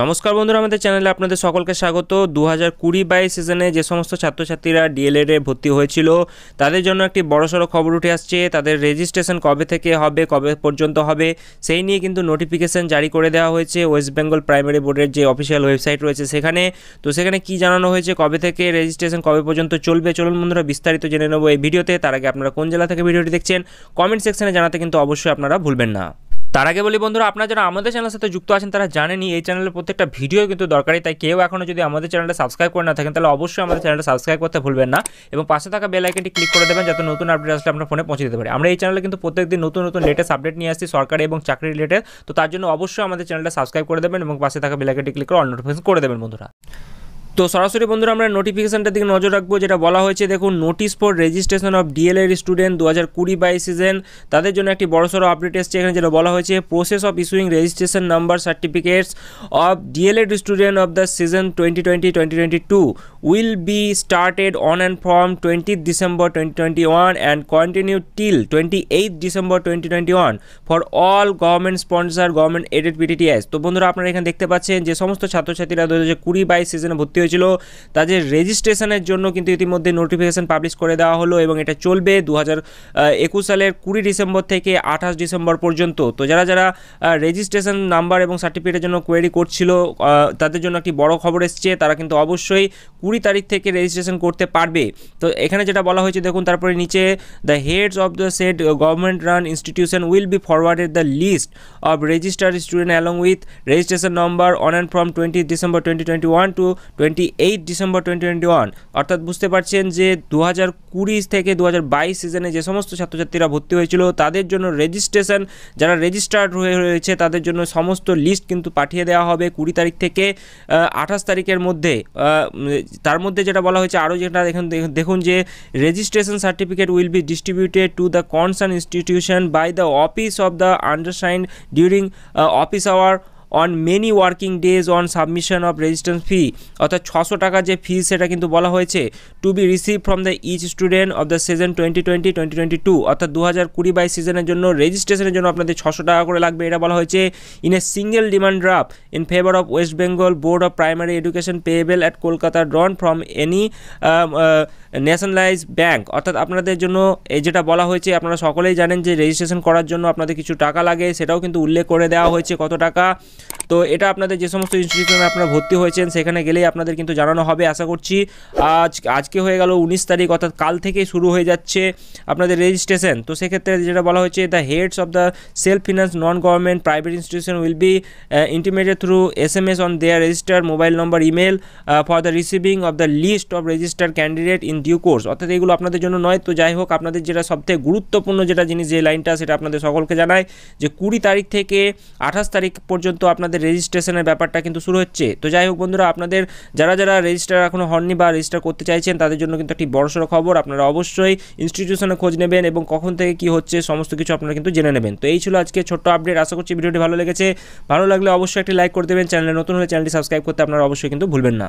নমস্কার বন্ধুরা আমাদের চ্যানেলে আপনাদের সকলকে স্বাগত দু হাজার কুড়ি বাইশ সিজনে যে সমস্ত ছাত্রছাত্রীরা ডিএলএডে ভর্তি হয়েছিল তাদের জন্য একটি বড়সড় খবর উঠে আসছে তাদের রেজিস্ট্রেশন কবে থেকে হবে কবে পর্যন্ত হবে সেই নিয়ে কিন্তু নোটিফিকেশান জারি করে দেওয়া হয়েছে ওয়েস্ট বেঙ্গল প্রাইমারি বোর্ডের যে অফিসিয়াল ওয়েবসাইট রয়েছে সেখানে তো সেখানে কি জানানো হয়েছে কবে থেকে রেজিস্ট্রেশন কবে পর্যন্ত চলবে চলুন বন্ধুরা বিস্তারিত জেনে নেব এই ভিডিওতে তার আগে আপনারা কোন জেলা থেকে ভিডিওটি দেখছেন কমেন্ট সেকশনে জানাতে কিন্তু অবশ্যই আপনারা ভুলবেন না তার আগে বলি বন্ধুরা আপনারা যারা আমাদের চ্যানেলের সাথে যুক্ত আছেন তারা জানেনি এই চ্যানেলের প্রত্যেকটা ভিডিও কিন্তু দরকারি তাই কেউ এখনও যদি আমাদের চ্যানেলটা সাবস্ক্রাইব করে না থাকেন তাহলে অবশ্যই আমাদের চ্যানেলটা সাবস্ক্রাইব করতে ভুলবেন না এবং পাশে থাকা বেল আইকনটি ক্লিক করে দেবেন যাতে নতুন আপডেট আসলে আপনার ফোনে পৌঁছে দিতে পারে আমরা এই চ্যানেলে কিন্তু প্রত্যেকদিন নতুন নতুন লেটেস্ট আপডেট নিয়ে আসছি সরকারি এবং চাকরি রিলেটেড তো তার জন্য অবশ্যই আমাদের চ্যানেলটা সাবস্ক্রাইব করে দেবেন এবং পাশে থাকা বেল আইকনটি ক্লিক করে অল নোটিফিকেশন করে দেবেন বন্ধুরা তো সরাসরি বন্ধুরা আমরা নোটিফিকেশানটার দিকে নজর রাখবো যেটা বলা হয়েছে দেখুন নোটিশ ফর রেজিস্ট্রেশন অফ ডিএলএর স্টুডেন্ট দু হাজার কুড়ি বাইশ সিজন তাদের জন্য একটি বড়সড় আপডেট এসছে এখানে যেটা বলা হয়েছে process of issuing registration number certificates of DElEd student of the season twenty twenty twenty twenty two will be started on and from twenty December twenty twenty one and continue till twenty eight December twenty twenty one for all government sponsor government aided PTTIs তো বন্ধুরা আপনারা এখানে দেখতে পাচ্ছেন যে সমস্ত ছাত্রছাত্রীরা দু হাজার কুড়ি বাইশ সিজনে ভর্তি হয়েছিল তাদের রেজিস্ট্রেশনের জন্য কিন্তু ইতিমধ্যে নোটিফিকেশান পাবলিশ করে দেওয়া হলো এবং এটা চলবে দু সালের কুড়ি ডিসেম্বর থেকে আঠাশ ডিসেম্বর পর্যন্ত তো যারা যারা রেজিস্ট্রেশন নাম্বার এবং সার্টিফিকেটের জন্য কোয়েরি করছিল তাদের জন্য একটি বড় খবর এসছে তারা কিন্তু অবশ্যই কুড়ি তারিখ থেকে রেজিস্ট্রেশন করতে পারবে তো এখানে যেটা বলা হয়েছে দেখুন তারপরে নিচে the heads of the set government run institution will be forwarded the list of registered student along with registration number on and from twenty December twenty twenty one to twenty twenty eight December twenty twenty one অর্থাৎ বুঝতে পারছেন যে দু হাজার কুড়ি থেকে দু হাজার বাইশ সিজনে যে সমস্ত ছাত্রছাত্রীরা ভর্তি হয়েছিল তাদের জন্য রেজিস্ট্রেশন যারা রেজিস্টার্ড হয়ে রয়েছে তাদের জন্য সমস্ত লিস্ট কিন্তু পাঠিয়ে দেওয়া হবে কুড়ি তারিখ থেকে আঠাশ তারিখের মধ্যে তার মধ্যে যেটা বলা হয়েছে আরও যেটা দেখুন দেখুন যে registration certificate will be distributed to the concern institution by the office of the undersign during office hour on many working days on submission of resistance fee অর্থাৎ ছশো টাকা যে ফি সেটা কিন্তু বলা হয়েছে to be receive from the each student of the season twenty twenty twenty twenty two অর্থাৎ দু হাজার কুড়ি বাইশ সিজনের জন্য রেজিস্ট্রেশনের জন্য আপনাদের ছশো টাকা করে লাগবে এটা বলা হয়েছে in a single demand draft in favour of West Bengal board of primary education payable at Kolkata drawn from any nationalise bank অর্থাৎ আপনাদের জন্য এই যেটা বলা হয়েছে আপনারা সকলেই জানেন যে রেজিস্ট্রেশন করার জন্য আপনাদের কিছু টাকা লাগে সেটাও কিন্তু উল্লেখ করে দেওয়া হয়েছে কত টাকা তো এটা আপনাদের যে সমস্ত ইনস্টিটিউশনে আপনারা ভর্তি হয়েছেন সেখানে গেলেই আপনাদের কিন্তু জানানো হবে আশা করছি আজ আজকে হয়ে গেল উনিশ তারিখ অর্থাৎ কাল থেকেই শুরু হয়ে যাচ্ছে আপনাদের রেজিস্ট্রেশন তো সেক্ষেত্রে যেটা বলা হয়েছে the heads of the self finance non government private institution will be intimated through S M S on their register mobile number email for the receiving of the list of register candidate in due course অর্থাৎ এগুলো আপনাদের জন্য নয় তো যাই হোক আপনাদের যেটা সবথেকে গুরুত্বপূর্ণ যেটা জিনিস যে লাইনটা সেটা আপনাদের সকলকে জানায় যে কুড়ি তারিখ থেকে আঠাশ তারিখ পর্যন্ত আপনাদের রেজিস্ট্রেশনের ব্যাপারটা কিন্তু শুরু হচ্ছে তো যাই হোক বন্ধুরা আপনাদের যারা যারা রেজিস্টার এখনও হননি বা রেজিস্টার করতে চাইছেন তাদের জন্য কিন্তু একটি বড়সড় খবর আপনারা অবশ্যই ইনস্টিটিউশনে খোঁজ নেবেন এবং কখন থেকে কি হচ্ছে সমস্ত কিছু আপনারা কিন্তু জেনে নেবেন তো এই ছিল আজকে ছোট্ট আপডেট আশা করছি ভিডিওটি ভালো লেগেছে ভালো লাগলে অবশ্যই একটি লাইক করে দেবেন চ্যানেলে নতুন হলে চ্যানেলটি সাবস্ক্রাইব করতে আপনারা অবশ্যই কিন্তু ভুলবেন না